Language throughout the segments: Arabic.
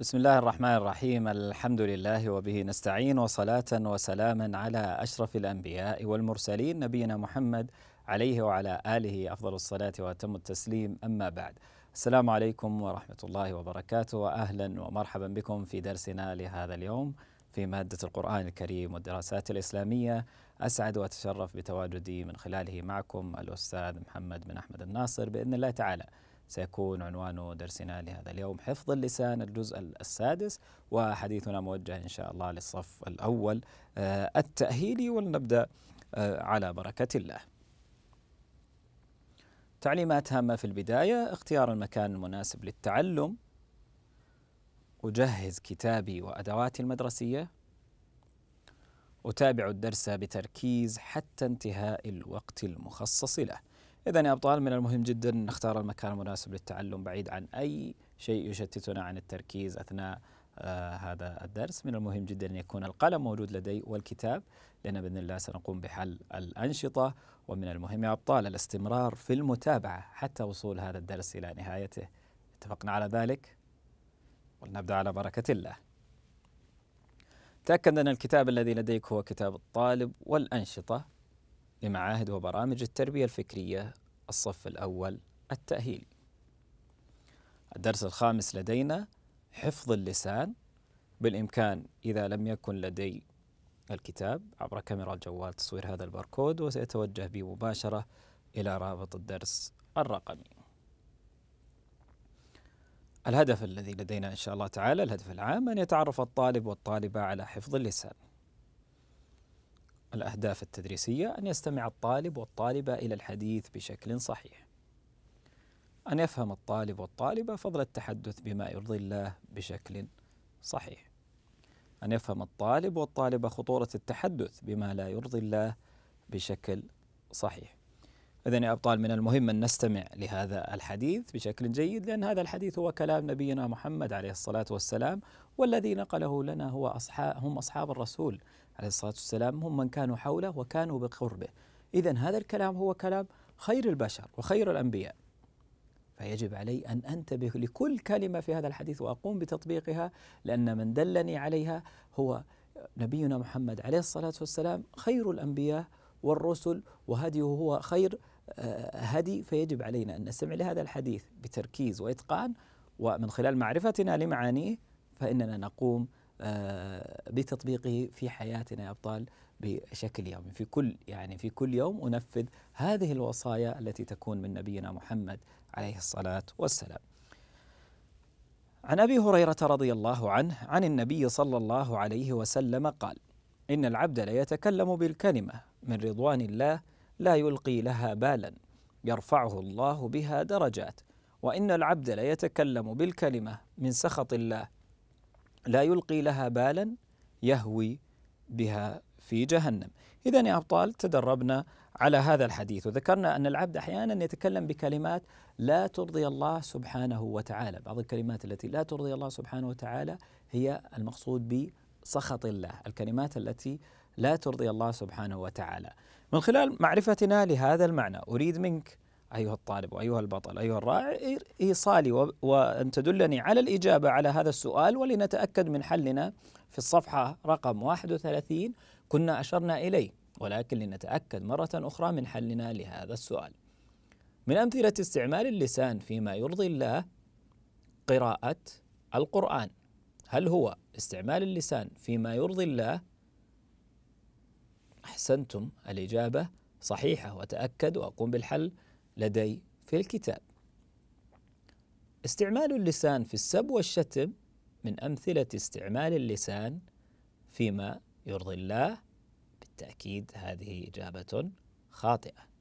بسم الله الرحمن الرحيم الحمد لله وبه نستعين وصلاة وسلاما على أشرف الأنبياء والمرسلين نبينا محمد عليه وعلى آله أفضل الصلاة وأتم التسليم أما بعد السلام عليكم ورحمة الله وبركاته وأهلا ومرحبا بكم في درسنا لهذا اليوم في مادة القرآن الكريم والدراسات الإسلامية أسعد وأتشرف بتواجدي من خلاله معكم الأستاذ محمد بن أحمد الناصر بإذن الله تعالى سيكون عنوان درسنا لهذا اليوم حفظ اللسان الجزء السادس وحديثنا موجه إن شاء الله للصف الأول آه، التأهيلي ولنبدأ آه، على بركة الله تعليمات هامة في البداية اختيار المكان المناسب للتعلم أجهز كتابي وأدواتي المدرسية أتابع الدرس بتركيز حتى انتهاء الوقت المخصص له إذا يا أبطال من المهم جدا نختار المكان المناسب للتعلم بعيد عن أي شيء يشتتنا عن التركيز أثناء آه هذا الدرس من المهم جدا أن يكون القلم موجود لدي والكتاب لأن بإذن الله سنقوم بحل الأنشطة ومن المهم يا أبطال الاستمرار في المتابعة حتى وصول هذا الدرس إلى نهايته اتفقنا على ذلك ولنبدأ على بركة الله تأكد أن الكتاب الذي لديك هو كتاب الطالب والأنشطة لمعاهد وبرامج التربية الفكرية الصف الأول التأهيلي. الدرس الخامس لدينا حفظ اللسان بالإمكان إذا لم يكن لدي الكتاب عبر كاميرا الجوال تصوير هذا الباركود وسيتوجه بي مباشرة إلى رابط الدرس الرقمي. الهدف الذي لدينا إن شاء الله تعالى الهدف العام أن يتعرف الطالب والطالبة على حفظ اللسان الأهداف التدريسية أن يستمع الطالب والطالبة إلى الحديث بشكل صحيح أن يفهم الطالب والطالبة فضل التحدث بما يرضي الله بشكل صحيح أن يفهم الطالب والطالبة خطورة التحدث بما لا يرضي الله بشكل صحيح إذا يا أبطال من المهم أن نستمع لهذا الحديث بشكل جيد لأن هذا الحديث هو كلام نبينا محمد عليه الصلاة والسلام والذي نقله لنا هو أصحاب هم أصحاب الرسول عليه الصلاة والسلام هم من كانوا حوله وكانوا بقربه إذا هذا الكلام هو كلام خير البشر وخير الأنبياء فيجب علي أن أنتبه لكل كلمة في هذا الحديث وأقوم بتطبيقها لأن من دلني عليها هو نبينا محمد عليه الصلاة والسلام خير الأنبياء والرسل وهديه هو خير هدي فيجب علينا أن نستمع لهذا الحديث بتركيز وإتقان ومن خلال معرفتنا لمعانيه فإننا نقوم آه، بتطبيقه في حياتنا يا أبطال بشكل يومي في كل يعني في كل يوم أنفذ هذه الوصايا التي تكون من نبينا محمد عليه الصلاة والسلام عن ابي هريره رضي الله عنه عن النبي صلى الله عليه وسلم قال: ان العبد ليتكلم بالكلمه من رضوان الله لا يلقي لها بالا يرفعه الله بها درجات وان العبد ليتكلم بالكلمه من سخط الله لا يلقي لها بالا يهوي بها في جهنم اذا يا ابطال تدربنا على هذا الحديث وذكرنا ان العبد احيانا يتكلم بكلمات لا ترضي الله سبحانه وتعالى بعض الكلمات التي لا ترضي الله سبحانه وتعالى هي المقصود بسخط الله الكلمات التي لا ترضي الله سبحانه وتعالى. من خلال معرفتنا لهذا المعنى أريد منك أيها الطالب وأيها البطل أيها الرائع إيصالي وأن تدلني على الإجابة على هذا السؤال ولنتأكد من حلنا في الصفحة رقم 31 كنا أشرنا إليه ولكن لنتأكد مرة أخرى من حلنا لهذا السؤال. من أمثلة استعمال اللسان فيما يرضي الله قراءة القرآن هل هو استعمال اللسان فيما يرضي الله أحسنتم الإجابة صحيحة وتأكد وأقوم بالحل لدي في الكتاب استعمال اللسان في السب والشتم من أمثلة استعمال اللسان فيما يرضي الله بالتأكيد هذه إجابة خاطئة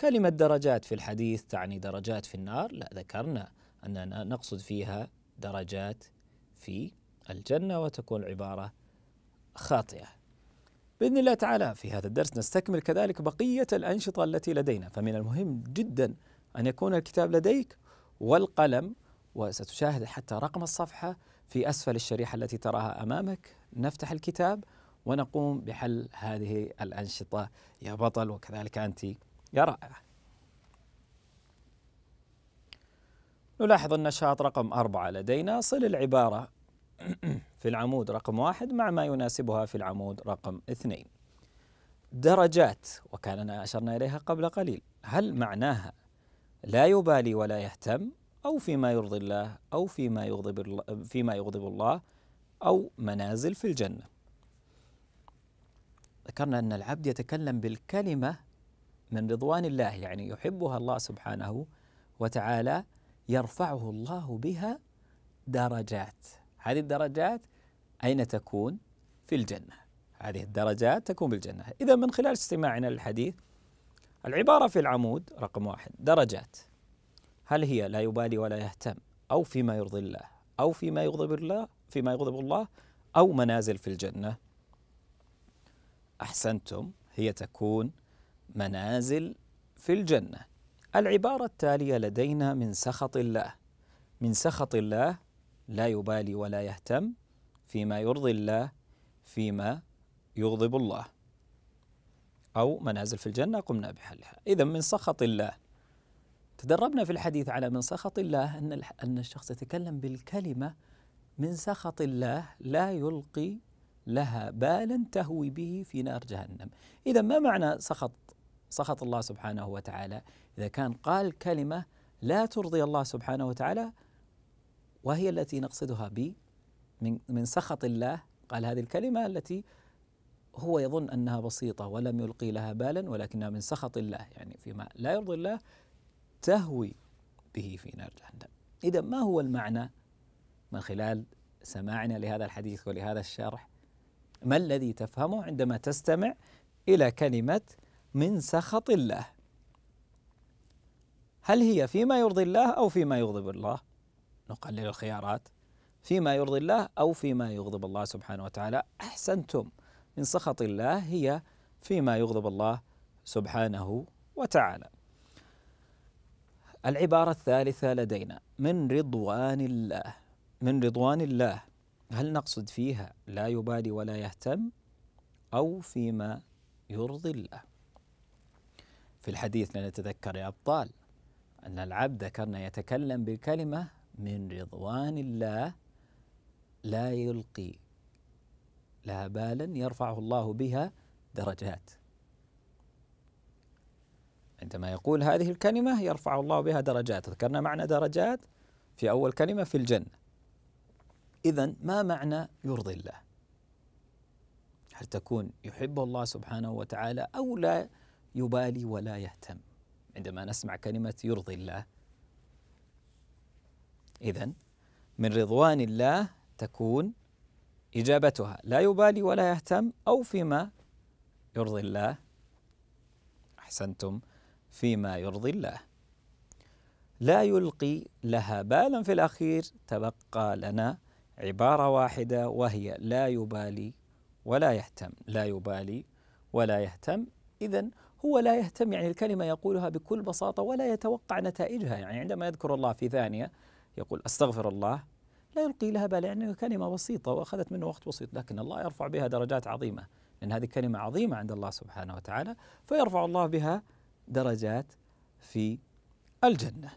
كلمة درجات في الحديث تعني درجات في النار لا ذكرنا أننا نقصد فيها درجات في الجنة وتكون العبارة خاطئة باذن الله تعالى في هذا الدرس نستكمل كذلك بقيه الانشطه التي لدينا فمن المهم جدا ان يكون الكتاب لديك والقلم وستشاهد حتى رقم الصفحه في اسفل الشريحه التي تراها امامك نفتح الكتاب ونقوم بحل هذه الانشطه يا بطل وكذلك انت يا رائعه. نلاحظ النشاط رقم اربعه لدينا صل العباره في العمود رقم واحد مع ما يناسبها في العمود رقم اثنين درجات وكاننا أشرنا إليها قبل قليل هل معناها لا يبالي ولا يهتم أو فيما يرضي الله أو فيما يغضب فيما يغضب الله أو منازل في الجنة ذكرنا أن العبد يتكلم بالكلمة من رضوان الله يعني يحبها الله سبحانه وتعالى يرفعه الله بها درجات هذه الدرجات أين تكون؟ في الجنة هذه الدرجات تكون بالجنة إذا من خلال استماعنا للحديث العبارة في العمود رقم واحد درجات هل هي لا يبالي ولا يهتم أو فيما يرضي الله أو فيما يغضب الله فيما يغضب الله أو منازل في الجنة أحسنتم هي تكون منازل في الجنة العبارة التالية لدينا من سخط الله من سخط الله لا يبالي ولا يهتم فيما يرضي الله فيما يغضب الله أو منازل في الجنة قمنا بحلها إذا من سخط الله تدربنا في الحديث على من سخط الله أن أن الشخص يتكلم بالكلمة من سخط الله لا يلقي لها بالا تهوي به في نار جهنم إذا ما معنى سخط سخط الله سبحانه وتعالى إذا كان قال كلمة لا ترضي الله سبحانه وتعالى وهي التي نقصدها من من سخط الله قال هذه الكلمه التي هو يظن انها بسيطه ولم يلقي لها بالا ولكنها من سخط الله يعني فيما لا يرضي الله تهوي به في نار جهنم. اذا ما هو المعنى من خلال سماعنا لهذا الحديث ولهذا الشرح؟ ما الذي تفهمه عندما تستمع الى كلمه من سخط الله؟ هل هي فيما يرضي الله او فيما يغضب الله؟ نقلل الخيارات فيما يرضي الله أو فيما يغضب الله سبحانه وتعالى أحسنتم من سخط الله هي فيما يغضب الله سبحانه وتعالى العبارة الثالثة لدينا من رضوان الله من رضوان الله هل نقصد فيها لا يبالي ولا يهتم أو فيما يرضي الله في الحديث لنتذكر يا أبطال أن العبد ذكرنا يتكلم بالكلمة من رضوان الله لا يلقي لها بالا يرفعه الله بها درجات عندما يقول هذه الكلمة يرفع الله بها درجات ذكرنا معنى درجات في أول كلمة في الجنة إذا ما معنى يرضي الله هل تكون يحب الله سبحانه وتعالى أو لا يبالي ولا يهتم عندما نسمع كلمة يرضي الله إذا من رضوان الله تكون إجابتها لا يبالي ولا يهتم أو فيما يرضي الله أحسنتم فيما يرضي الله لا يلقي لها بالا في الأخير تبقى لنا عبارة واحدة وهي لا يبالي ولا يهتم لا يبالي ولا يهتم إذا هو لا يهتم يعني الكلمة يقولها بكل بساطة ولا يتوقع نتائجها يعني عندما يذكر الله في ثانية يقول أستغفر الله لا يلقي لها بال لأنها يعني كلمة بسيطة وأخذت منه وقت بسيط لكن الله يرفع بها درجات عظيمة لأن هذه كلمة عظيمة عند الله سبحانه وتعالى فيرفع الله بها درجات في الجنة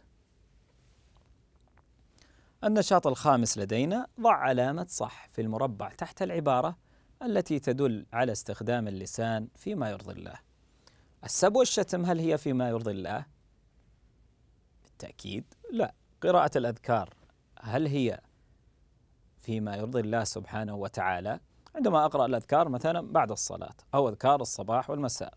النشاط الخامس لدينا ضع علامة صح في المربع تحت العبارة التي تدل على استخدام اللسان فيما يرضي الله السب والشتم هل هي فيما يرضي الله؟ بالتأكيد لا قراءة الأذكار هل هي فيما يرضي الله سبحانه وتعالى عندما أقرأ الأذكار مثلا بعد الصلاة أو أذكار الصباح والمساء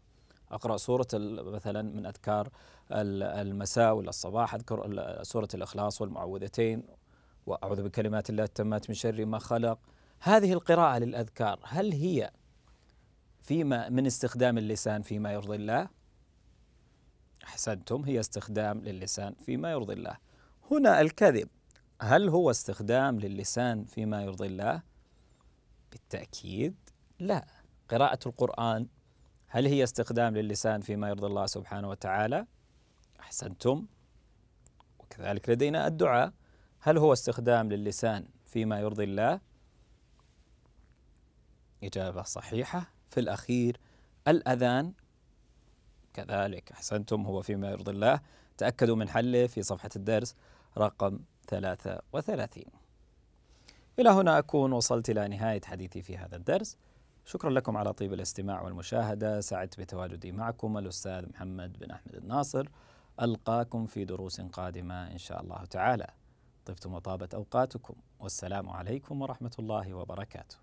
أقرأ سورة مثلا من أذكار المساء ولا الصباح أذكر سورة الإخلاص والمعوذتين وأعوذ بكلمات الله التامات من شر ما خلق هذه القراءة للأذكار هل هي فيما من استخدام اللسان فيما يرضي الله أحسنتم هي استخدام للسان فيما يرضي الله هنا الكذب هل هو استخدام للسان فيما يرضي الله؟ بالتأكيد لا قراءة القرآن هل هي استخدام للسان فيما يرضي الله سبحانه وتعالى؟ أحسنتم وكذلك لدينا الدعاء هل هو استخدام للسان فيما يرضي الله؟ إجابة صحيحة في الأخير الأذان كذلك أحسنتم هو فيما يرضي الله تأكدوا من حله في صفحة الدرس رقم 33 إلى هنا أكون وصلت إلى نهاية حديثي في هذا الدرس شكرا لكم على طيب الاستماع والمشاهدة سعدت بتواجدي معكم الأستاذ محمد بن أحمد الناصر ألقاكم في دروس قادمة إن شاء الله تعالى طبتم وطابت أوقاتكم والسلام عليكم ورحمة الله وبركاته